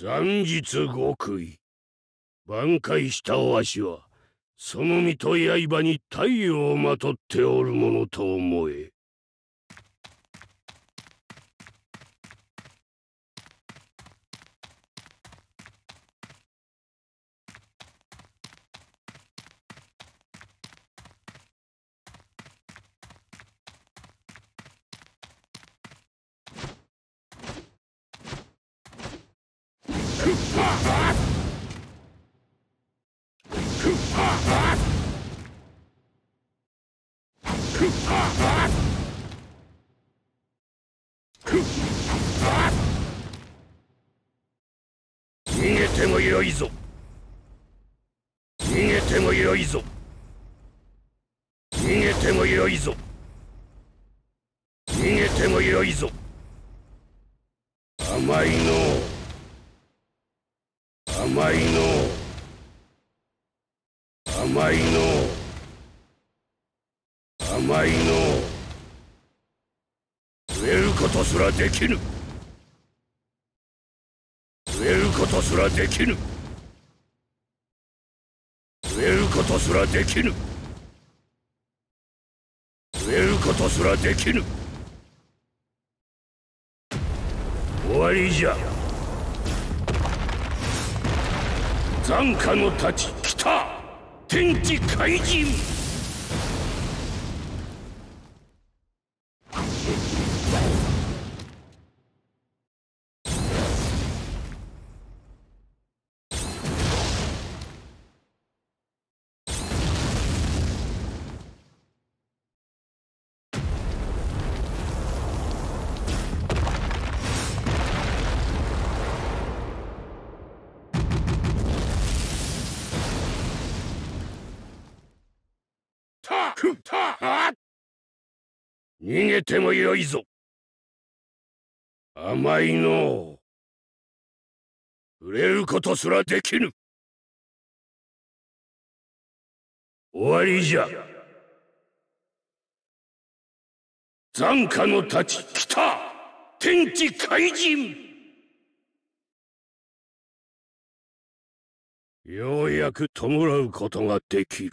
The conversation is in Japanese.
残日極意挽回したわしはその身と刃に太陽をまとっておるものと思え。げてもよいぞ逃げてもよいぞ逃げてもよいぞ逃げてもよいぞ甘いの甘いの甘いの甘いの増えることすらできぬ増えることすらできぬ増えることすらできぬ増えることすらできぬ終わりじゃ残花の太刀来た天地怪人くんた逃げてもよいぞ甘いの触れることすらできぬ終わりじゃ残花の太ち来た天地怪人ようやく弔うことができる